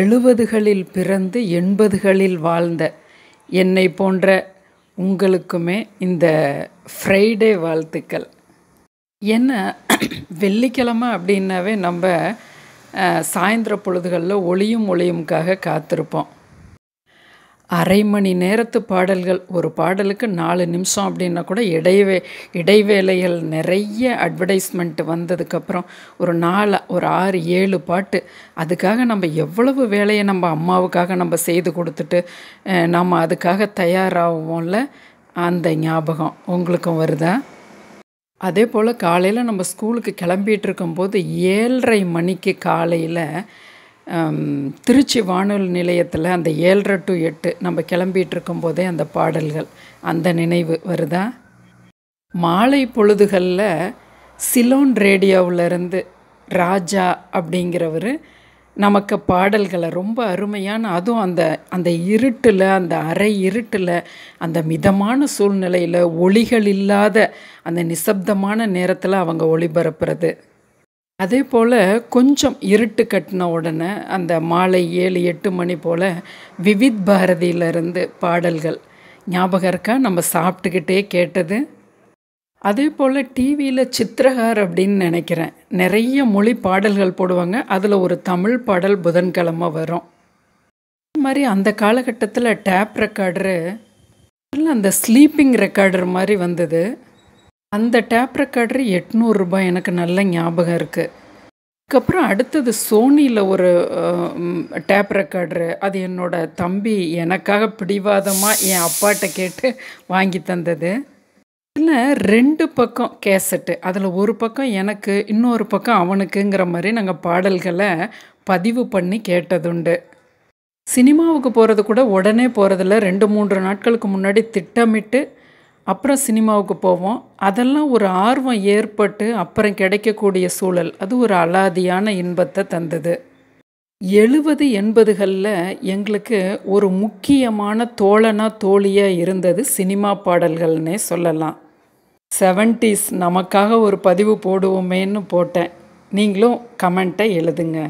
எழுபதுகளில் பிறந்து எண்பதுகளில் வாழ்ந்த என்னை போன்ற உங்களுக்குமே இந்த ஃப்ரைடே வாழ்த்துக்கள் என்ன வெள்ளிக்கிழமை அப்படின்னாவே நம்ம சாயந்தர பொழுதுகளில் ஒளியும் ஒளியும்காக காத்திருப்போம் அரை மணி நேரத்து பாடல்கள் ஒரு பாடலுக்கு நாலு நிமிஷம் அப்படின்னா கூட இடைவே இடைவேளைகள் நிறைய அட்வர்டைஸ்மெண்ட் வந்ததுக்கப்புறம் ஒரு நாலு ஒரு ஆறு ஏழு பாட்டு அதுக்காக நம்ம எவ்வளவு வேலையை நம்ம அம்மாவுக்காக நம்ம செய்து கொடுத்துட்டு நம்ம அதுக்காக தயாராகுவோம்ல அந்த ஞாபகம் உங்களுக்கும் வருதா அதே போல் காலையில் நம்ம ஸ்கூலுக்கு கிளம்பிகிட்டு இருக்கும்போது ஏழரை மணிக்கு காலையில் திருச்சி வானொலி நிலையத்தில் அந்த ஏழரை டு எட்டு நம்ம கிளம்பிகிட்டு இருக்கும்போதே அந்த பாடல்கள் அந்த நினைவு வருதா மாலை பொழுதுகளில் சிலோன் ரேடியோவிலேருந்து ராஜா அப்படிங்கிறவர் நமக்கு பாடல்களை ரொம்ப அருமையான அதுவும் அந்த அந்த இருட்டில் அந்த அரை இருட்டில் அந்த மிதமான சூழ்நிலையில் ஒளிகள் இல்லாத அந்த நிசப்தமான நேரத்தில் அவங்க ஒளிபரப்புறது அதே போல் கொஞ்சம் இருட்டு கட்டின உடனே அந்த மாலை ஏழு எட்டு மணி போல் விவித் பாரதியிலிருந்து பாடல்கள் ஞாபகம் இருக்கா நம்ம சாப்பிட்டுக்கிட்டே கேட்டது அதே போல் டிவியில் சித்திரகார் அப்படின்னு நினைக்கிறேன் நிறைய மொழி பாடல்கள் போடுவாங்க அதில் ஒரு தமிழ் பாடல் புதன்கிழமை வரும் அது மாதிரி அந்த காலகட்டத்தில் டேப் ரெக்கார்டரு அந்த ஸ்லீப்பிங் ரெக்கார்டர் மாதிரி வந்தது அந்த டேப் ரெக்கார்டர் எட்நூறுரூபா எனக்கு நல்ல ஞாபகம் இருக்குது அதுக்கப்புறம் அடுத்தது சோனியில் ஒரு டேப் ரெக்கார்டர் அது என்னோடய தம்பி எனக்காக பிடிவாதமாக என் அப்பாட்ட கேட்டு வாங்கி தந்தது அதில் ரெண்டு பக்கம் கேசட்டு அதில் ஒரு பக்கம் எனக்கு இன்னொரு பக்கம் அவனுக்குங்கிற மாதிரி நாங்கள் பாடல்களை பதிவு பண்ணி கேட்டதுண்டு சினிமாவுக்கு போகிறது கூட உடனே போகிறதில்ல ரெண்டு மூன்று நாட்களுக்கு முன்னாடி திட்டமிட்டு அப்புறம் சினிமாவுக்கு போவோம் அதெல்லாம் ஒரு ஆர்வம் ஏற்பட்டு அப்புறம் கிடைக்கக்கூடிய சூழல் அது ஒரு அலாதியான இன்பத்தை தந்தது எழுபது எண்பதுகளில் எங்களுக்கு ஒரு முக்கியமான தோழனா தோழியாக இருந்தது சினிமா பாடல்கள்னே சொல்லலாம் செவன்ட்டீஸ் நமக்காக ஒரு பதிவு போடுவோமேன்னு போட்டேன் நீங்களும் கமெண்ட்டை எழுதுங்க